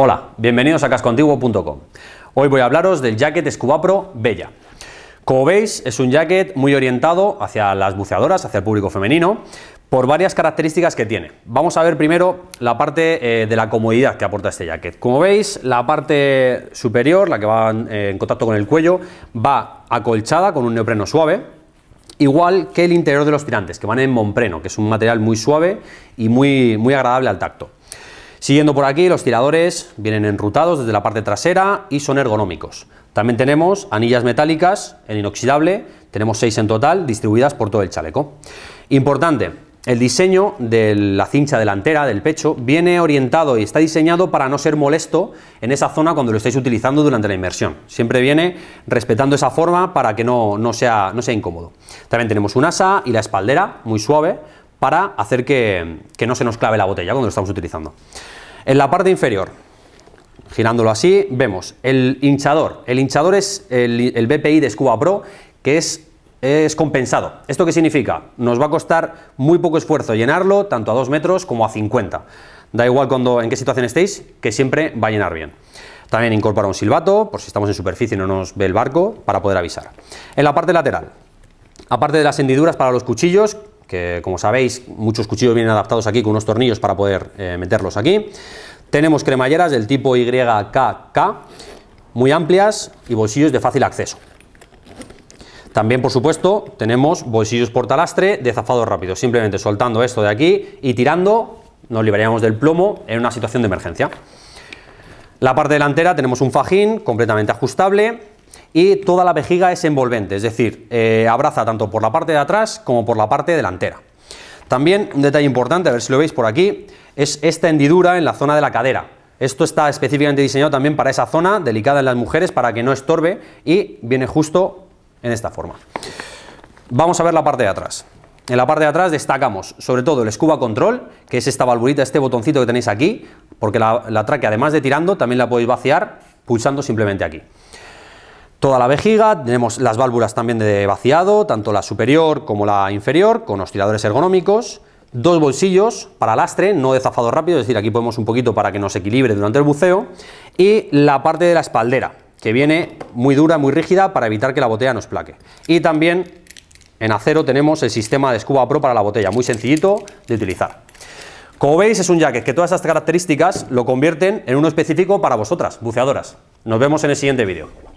Hola, bienvenidos a cascontiguo.com. Hoy voy a hablaros del jacket ScubaPro Pro Bella. Como veis, es un jacket muy orientado hacia las buceadoras, hacia el público femenino, por varias características que tiene. Vamos a ver primero la parte eh, de la comodidad que aporta este jacket. Como veis, la parte superior, la que va eh, en contacto con el cuello, va acolchada con un neopreno suave, igual que el interior de los tirantes, que van en monpreno, que es un material muy suave y muy, muy agradable al tacto. Siguiendo por aquí, los tiradores vienen enrutados desde la parte trasera y son ergonómicos. También tenemos anillas metálicas en inoxidable, tenemos seis en total, distribuidas por todo el chaleco. Importante, el diseño de la cincha delantera del pecho viene orientado y está diseñado para no ser molesto en esa zona cuando lo estáis utilizando durante la inmersión. Siempre viene respetando esa forma para que no, sea, no sea incómodo. También tenemos un asa y la espaldera muy suave para hacer que, no se nos clave la botella cuando lo estamos utilizando. En la parte inferior, girándolo así, vemos el hinchador. El hinchador es el, BPI de Scuba Pro, que es es compensado. ¿Esto qué significa? Nos va a costar muy poco esfuerzo llenarlo, tanto a 2 metros como a 50. Da igual cuando, en qué situación estéis, que siempre va a llenar bien. También incorpora un silbato, por si estamos en superficie y no nos ve el barco, para poder avisar. En la parte lateral, aparte de las hendiduras para los cuchillos, que como sabéis muchos cuchillos vienen adaptados aquí con unos tornillos para poder eh, meterlos aquí. Tenemos cremalleras del tipo YKK, muy amplias y bolsillos de fácil acceso. También, por supuesto, tenemos bolsillos portalastre de zafado rápido. Simplemente soltando esto de aquí y tirando, nos liberaríamos del plomo en una situación de emergencia. La parte delantera tenemos un fajín completamente ajustable y toda la vejiga es envolvente, es decir, eh, abraza tanto por la parte de atrás como por la parte delantera. También un detalle importante, a ver si lo veis por aquí, es esta hendidura en la zona de la cadera. Esto está específicamente diseñado también para esa zona delicada en las mujeres para que no estorbe y viene justo en esta forma. Vamos a ver la parte de atrás. En la parte de atrás destacamos sobre todo el escuba control, que es esta valvulita, este botoncito que tenéis aquí, porque la, traque además de tirando también la podéis vaciar pulsando simplemente aquí toda la vejiga, tenemos las válvulas también de vaciado, tanto la superior como la inferior, con osciladores ergonómicos, dos bolsillos para lastre, no de zafado rápido, es decir, aquí podemos un poquito para que nos equilibre durante el buceo, y la parte de la espaldera, que viene muy dura, muy rígida, para evitar que la botella nos plaque. Y también en acero tenemos el sistema de escuba pro para la botella, muy sencillito de utilizar. Como veis, es un jacket que todas estas características lo convierten en uno específico para vosotras, buceadoras. Nos vemos en el siguiente vídeo.